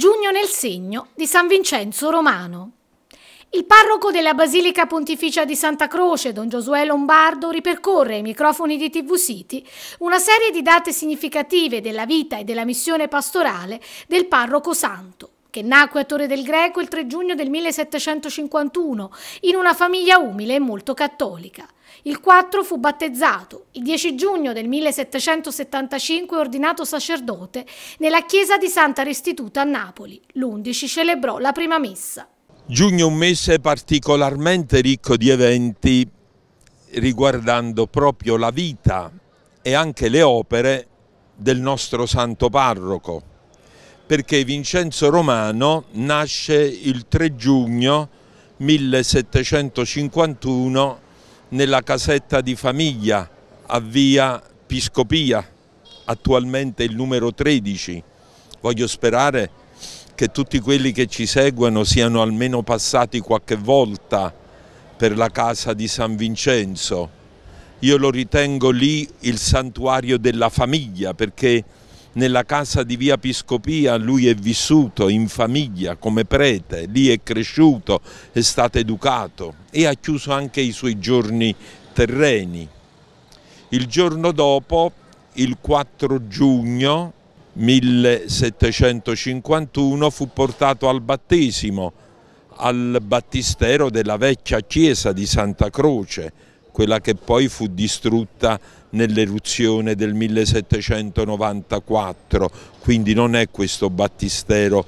Giugno nel segno di San Vincenzo Romano. Il parroco della Basilica Pontificia di Santa Croce, don Giosuè Lombardo, ripercorre ai microfoni di TV City una serie di date significative della vita e della missione pastorale del parroco santo, che nacque a Torre del Greco il 3 giugno del 1751 in una famiglia umile e molto cattolica. Il 4 fu battezzato, il 10 giugno del 1775 ordinato sacerdote nella chiesa di Santa Restituta a Napoli. L'11 celebrò la prima messa. Giugno un mese particolarmente ricco di eventi riguardando proprio la vita e anche le opere del nostro santo parroco, perché Vincenzo Romano nasce il 3 giugno 1751 nella casetta di famiglia a via Piscopia, attualmente il numero 13. Voglio sperare che tutti quelli che ci seguono siano almeno passati qualche volta per la casa di San Vincenzo. Io lo ritengo lì il santuario della famiglia perché nella casa di via Piscopia lui è vissuto in famiglia come prete, lì è cresciuto, è stato educato e ha chiuso anche i suoi giorni terreni. Il giorno dopo, il 4 giugno 1751, fu portato al battesimo al battistero della vecchia chiesa di Santa Croce, quella che poi fu distrutta nell'eruzione del 1794, quindi non è questo battistero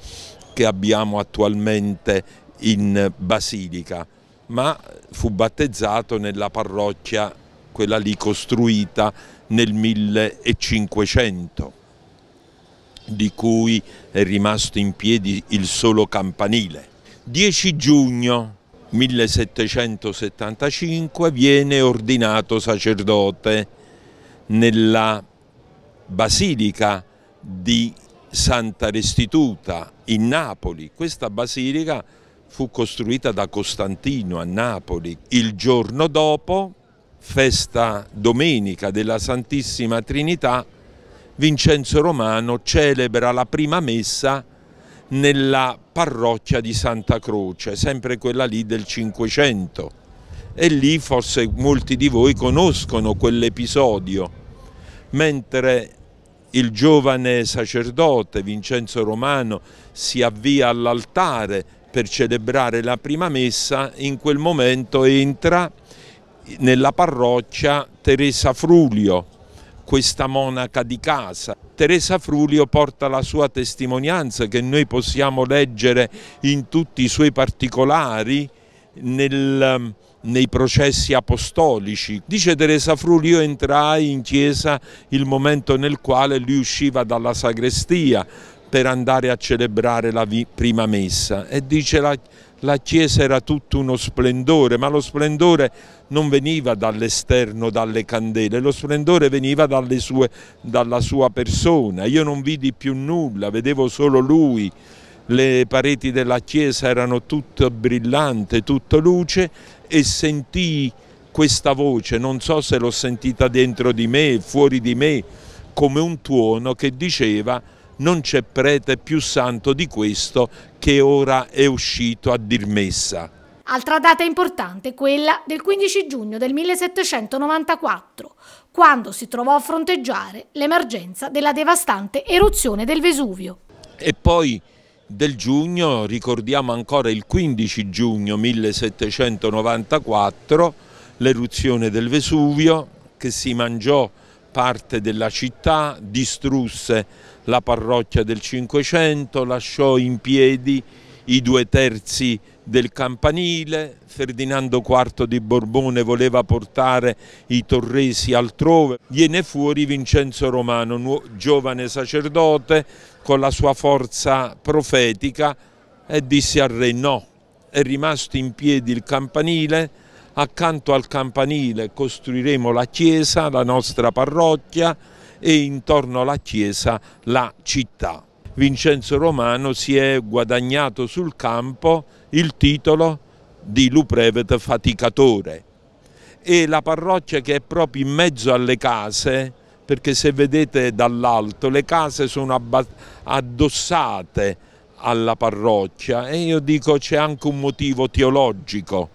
che abbiamo attualmente in Basilica, ma fu battezzato nella parrocchia, quella lì costruita nel 1500, di cui è rimasto in piedi il solo campanile. 10 giugno 1775 viene ordinato sacerdote nella basilica di Santa Restituta in Napoli. Questa basilica fu costruita da Costantino a Napoli. Il giorno dopo, festa domenica della Santissima Trinità, Vincenzo Romano celebra la prima messa nella parrocchia di Santa Croce, sempre quella lì del Cinquecento. E lì forse molti di voi conoscono quell'episodio, mentre il giovane sacerdote Vincenzo Romano si avvia all'altare per celebrare la prima messa, in quel momento entra nella parrocchia Teresa Frulio, questa monaca di casa. Teresa Frulio porta la sua testimonianza che noi possiamo leggere in tutti i suoi particolari nel, ehm, nei processi apostolici. Dice Teresa Frulio entrai in chiesa il momento nel quale lui usciva dalla sagrestia, per andare a celebrare la prima messa e dice la, la chiesa era tutto uno splendore, ma lo splendore non veniva dall'esterno, dalle candele, lo splendore veniva sue, dalla sua persona, io non vidi più nulla, vedevo solo lui, le pareti della chiesa erano tutto brillante, tutto luce e sentii questa voce, non so se l'ho sentita dentro di me, fuori di me, come un tuono che diceva non c'è prete più santo di questo che ora è uscito a dir messa. Altra data importante è quella del 15 giugno del 1794, quando si trovò a fronteggiare l'emergenza della devastante eruzione del Vesuvio. E poi del giugno, ricordiamo ancora il 15 giugno 1794, l'eruzione del Vesuvio che si mangiò parte della città, distrusse la parrocchia del Cinquecento, lasciò in piedi i due terzi del campanile, Ferdinando IV di Borbone voleva portare i torresi altrove, viene fuori Vincenzo Romano, giovane sacerdote con la sua forza profetica e disse al re no, è rimasto in piedi il campanile, accanto al campanile costruiremo la chiesa, la nostra parrocchia e intorno alla chiesa la città. Vincenzo Romano si è guadagnato sul campo il titolo di Luprevet faticatore e la parrocchia che è proprio in mezzo alle case, perché se vedete dall'alto le case sono addossate alla parrocchia e io dico c'è anche un motivo teologico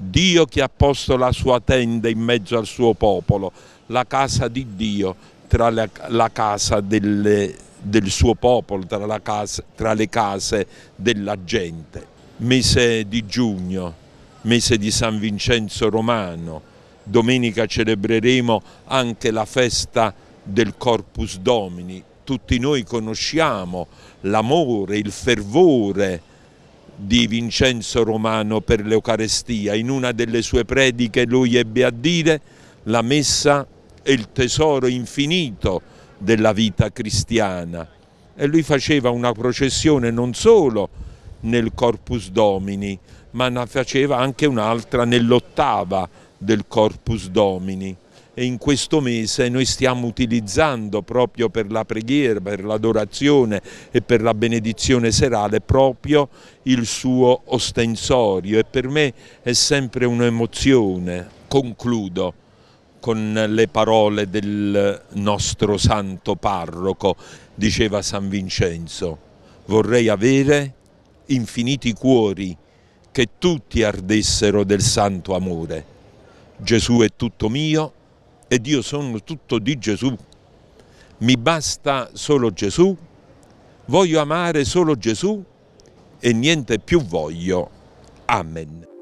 Dio che ha posto la sua tenda in mezzo al suo popolo, la casa di Dio tra la, la casa delle, del suo popolo, tra, casa, tra le case della gente. Mese di giugno, mese di San Vincenzo Romano, domenica celebreremo anche la festa del Corpus Domini. Tutti noi conosciamo l'amore, il fervore di Vincenzo Romano per l'Eucarestia. In una delle sue prediche lui ebbe a dire la messa è il tesoro infinito della vita cristiana e lui faceva una processione non solo nel Corpus Domini ma ne faceva anche un'altra nell'ottava del Corpus Domini e in questo mese noi stiamo utilizzando proprio per la preghiera, per l'adorazione e per la benedizione serale proprio il suo ostensorio e per me è sempre un'emozione. Concludo con le parole del nostro santo parroco, diceva San Vincenzo, vorrei avere infiniti cuori che tutti ardessero del santo amore. Gesù è tutto mio, ed io sono tutto di Gesù. Mi basta solo Gesù, voglio amare solo Gesù e niente più voglio. Amen.